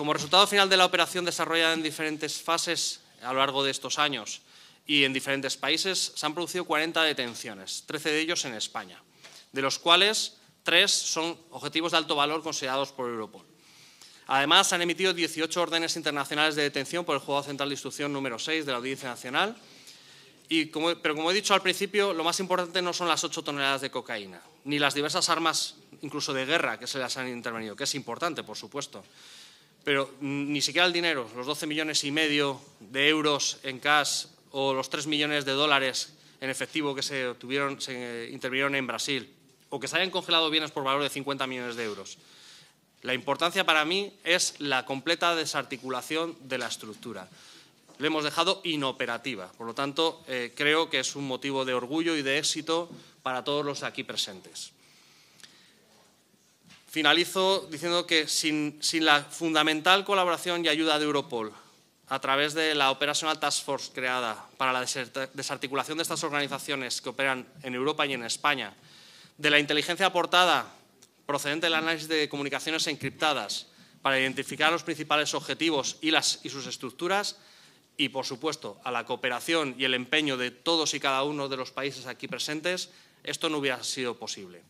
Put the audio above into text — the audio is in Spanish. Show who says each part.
Speaker 1: Como resultado final de la operación desarrollada en diferentes fases a lo largo de estos años y en diferentes países, se han producido 40 detenciones, 13 de ellos en España, de los cuales 3 son objetivos de alto valor considerados por Europol. Además, se han emitido 18 órdenes internacionales de detención por el Juego Central de Instrucción número 6 de la Audiencia Nacional. pero como he dicho al principio, lo más importante no son las 8 toneladas de cocaína, ni las diversas armas, incluso de guerra, que se las han intervenido, que es importante, por supuesto, pero ni siquiera el dinero, los 12 millones y medio de euros en cash o los 3 millones de dólares en efectivo que se, intervinieron en Brasil, o que se hayan congelado bienes por valor de 50 millones de euros. La importancia para mí es la completa desarticulación de la estructura. La hemos dejado inoperativa. Por lo tanto, eh, creo que es un motivo de orgullo y de éxito para todos los aquí presentes. Finalizo diciendo que sin, la fundamental colaboración y ayuda de Europol, a través de la Operational Task Force creada para la desarticulación de estas organizaciones que operan en Europa y en España, de la inteligencia aportada procedente del análisis de comunicaciones encriptadas para identificar los principales objetivos y, y sus estructuras, y, por supuesto, a la cooperación y el empeño de todos y cada uno de los países aquí presentes, esto no hubiera sido posible.